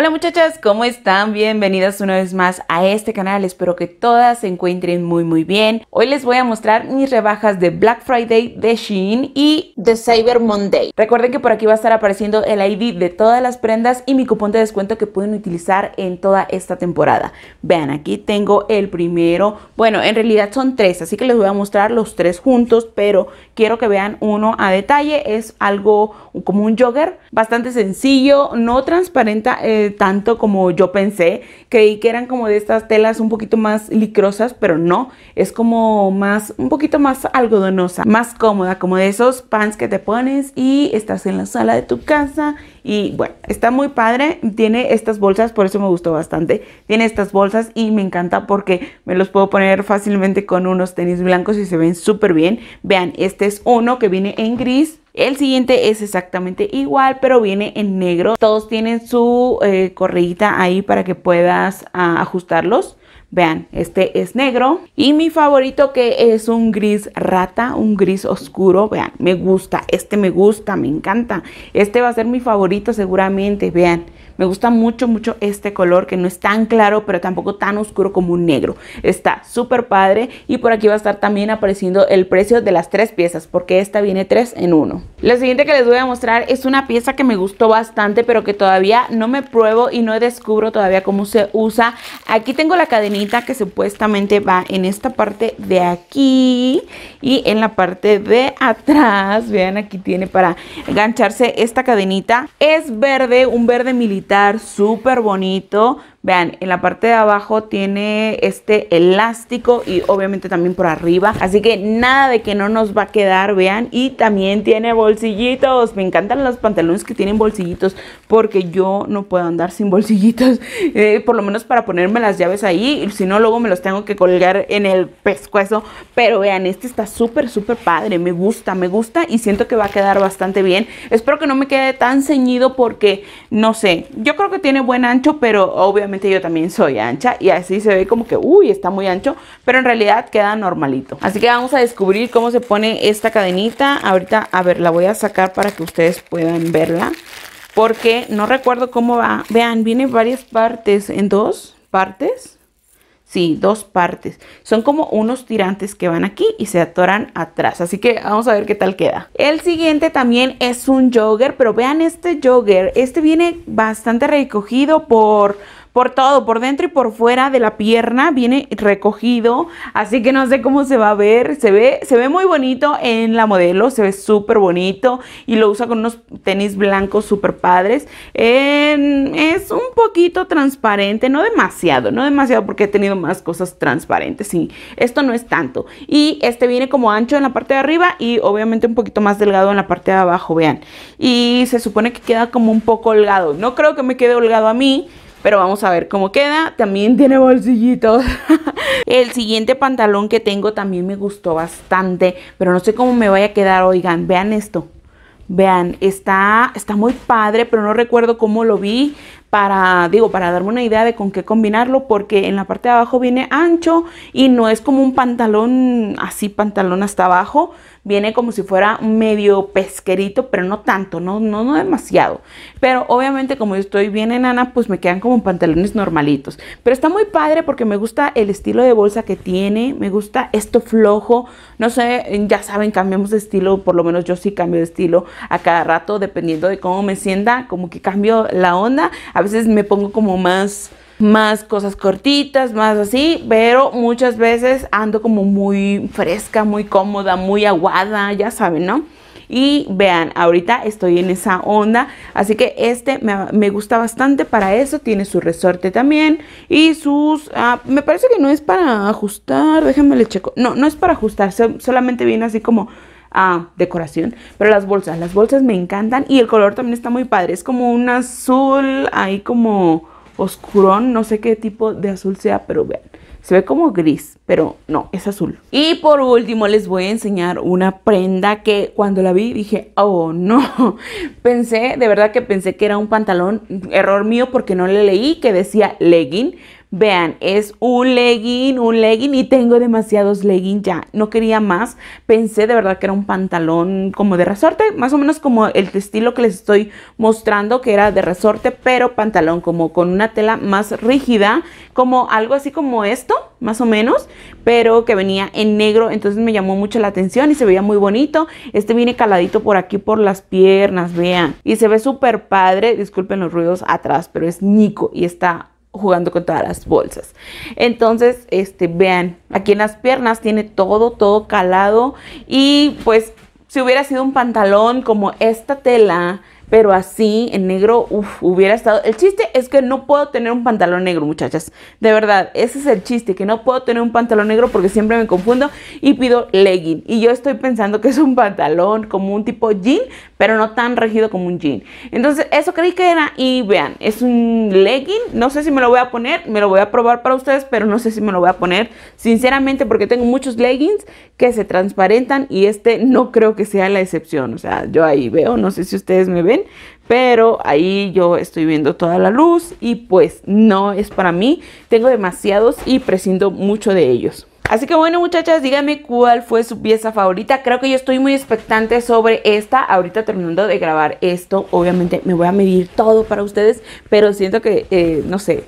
Hola muchachas, ¿cómo están? Bienvenidas una vez más a este canal, espero que todas se encuentren muy muy bien. Hoy les voy a mostrar mis rebajas de Black Friday, de Shein y de Cyber Monday. Recuerden que por aquí va a estar apareciendo el ID de todas las prendas y mi cupón de descuento que pueden utilizar en toda esta temporada. Vean, aquí tengo el primero, bueno en realidad son tres, así que les voy a mostrar los tres juntos, pero quiero que vean uno a detalle, es algo como un jogger, bastante sencillo, no transparente tanto como yo pensé. Creí que eran como de estas telas un poquito más licrosas, pero no. Es como más, un poquito más algodonosa, más cómoda, como de esos pants que te pones y estás en la sala de tu casa. Y bueno, está muy padre. Tiene estas bolsas, por eso me gustó bastante. Tiene estas bolsas y me encanta porque me los puedo poner fácilmente con unos tenis blancos y se ven súper bien. Vean, este es uno que viene en gris el siguiente es exactamente igual, pero viene en negro. Todos tienen su eh, ahí para que puedas ah, ajustarlos. Vean, este es negro. Y mi favorito que es un gris rata, un gris oscuro. Vean, me gusta, este me gusta, me encanta. Este va a ser mi favorito seguramente, vean. Me gusta mucho, mucho este color que no es tan claro, pero tampoco tan oscuro como un negro. Está súper padre y por aquí va a estar también apareciendo el precio de las tres piezas, porque esta viene tres en uno. Lo siguiente que les voy a mostrar es una pieza que me gustó bastante, pero que todavía no me pruebo y no descubro todavía cómo se usa. Aquí tengo la cadenita que supuestamente va en esta parte de aquí y en la parte de atrás. Vean, aquí tiene para engancharse esta cadenita. Es verde, un verde militar super súper bonito, Vean, en la parte de abajo tiene este elástico y obviamente también por arriba. Así que nada de que no nos va a quedar, vean. Y también tiene bolsillitos. Me encantan los pantalones que tienen bolsillitos porque yo no puedo andar sin bolsillitos. Eh, por lo menos para ponerme las llaves ahí. Si no, luego me los tengo que colgar en el pescuezo. Pero vean, este está súper, súper padre. Me gusta, me gusta y siento que va a quedar bastante bien. Espero que no me quede tan ceñido porque, no sé, yo creo que tiene buen ancho, pero obviamente yo también soy ancha y así se ve como que, uy, está muy ancho, pero en realidad queda normalito. Así que vamos a descubrir cómo se pone esta cadenita. Ahorita, a ver, la voy a sacar para que ustedes puedan verla porque no recuerdo cómo va. Vean, viene varias partes, en dos partes. Sí, dos partes. Son como unos tirantes que van aquí y se atoran atrás. Así que vamos a ver qué tal queda. El siguiente también es un jogger, pero vean este jogger. Este viene bastante recogido por por todo, por dentro y por fuera de la pierna, viene recogido, así que no sé cómo se va a ver, se ve, se ve muy bonito en la modelo, se ve súper bonito y lo usa con unos tenis blancos súper padres. En, un poquito transparente, no demasiado, no demasiado porque he tenido más cosas transparentes, sí, esto no es tanto. Y este viene como ancho en la parte de arriba y obviamente un poquito más delgado en la parte de abajo, vean. Y se supone que queda como un poco holgado, no creo que me quede holgado a mí, pero vamos a ver cómo queda. También tiene bolsillitos. el siguiente pantalón que tengo también me gustó bastante, pero no sé cómo me vaya a quedar, oigan, vean esto. Vean, está, está muy padre, pero no recuerdo cómo lo vi para, digo, para darme una idea de con qué combinarlo, porque en la parte de abajo viene ancho y no es como un pantalón así, pantalón hasta abajo, viene como si fuera medio pesquerito, pero no tanto, no, no, no demasiado. Pero obviamente como yo estoy bien enana, pues me quedan como pantalones normalitos. Pero está muy padre porque me gusta el estilo de bolsa que tiene, me gusta esto flojo, no sé, ya saben, cambiamos de estilo, por lo menos yo sí cambio de estilo a cada rato, dependiendo de cómo me sienta, como que cambio la onda. A veces me pongo como más más cosas cortitas, más así, pero muchas veces ando como muy fresca, muy cómoda, muy aguada, ya saben, ¿no? Y vean, ahorita estoy en esa onda, así que este me, gusta bastante para eso, tiene su resorte también y sus, ah, me parece que no es para ajustar, déjenme le checo, no, no es para ajustar, solamente viene así como ah, decoración. Pero las bolsas, las bolsas me encantan y el color también está muy padre. Es como un azul ahí como oscurón, no sé qué tipo de azul sea, pero vean. Se ve como gris, pero no, es azul. Y por último les voy a enseñar una prenda que cuando la vi dije, oh no, pensé, de verdad que pensé que era un pantalón, error mío porque no le leí que decía legging, Vean, es un legging, un legging y tengo demasiados leggings ya. No quería más. Pensé de verdad que era un pantalón como de resorte, más o menos como el estilo que les estoy mostrando, que era de resorte, pero pantalón como con una tela más rígida, como algo así como esto, más o menos, pero que venía en negro. Entonces me llamó mucho la atención y se veía muy bonito. Este viene caladito por aquí, por las piernas, vean. Y se ve súper padre. Disculpen los ruidos atrás, pero es Nico y está jugando con todas las bolsas. Entonces, este, vean, aquí en las piernas tiene todo, todo calado y pues si hubiera sido un pantalón como esta tela, pero así, en negro, hubiera estado. El chiste es que no puedo tener un pantalón negro, muchachas. De verdad, ese es el chiste, que no puedo tener un pantalón negro porque siempre me confundo y pido legging. Y yo estoy pensando que es un pantalón como un tipo jean, pero no tan regido como un jean. Entonces, eso creí que era. Y vean, es un legging. No sé si me lo voy a poner, me lo voy a probar para ustedes, pero no sé si me lo voy a poner. Sinceramente, porque tengo muchos leggings que se transparentan y este no creo que sea la excepción. O sea, yo ahí veo, no sé si ustedes me ven pero ahí yo estoy viendo toda la luz y pues no es para mí, tengo demasiados y presiento mucho de ellos. Así que bueno muchachas, díganme cuál fue su pieza favorita. Creo que yo estoy muy expectante sobre esta. Ahorita terminando de grabar esto, obviamente me voy a medir todo para ustedes, pero siento que, eh, no sé,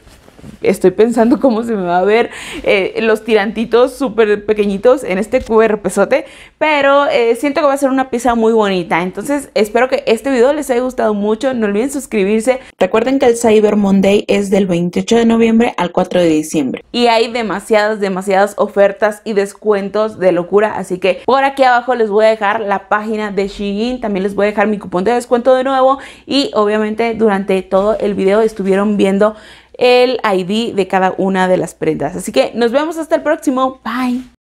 estoy pensando cómo se me va a ver eh, los tirantitos súper pequeñitos en este pesote. pero eh, siento que va a ser una pieza muy bonita. Entonces espero que este video les haya gustado mucho, no olviden suscribirse. Recuerden que el Cyber Monday es del 28 de noviembre al 4 de diciembre y hay demasiadas, demasiadas ofertas y descuentos de locura, así que por aquí abajo les voy a dejar la página de Shein, también les voy a dejar mi cupón de descuento de nuevo y obviamente durante todo el video estuvieron viendo el ID de cada una de las prendas. Así que nos vemos hasta el próximo. Bye.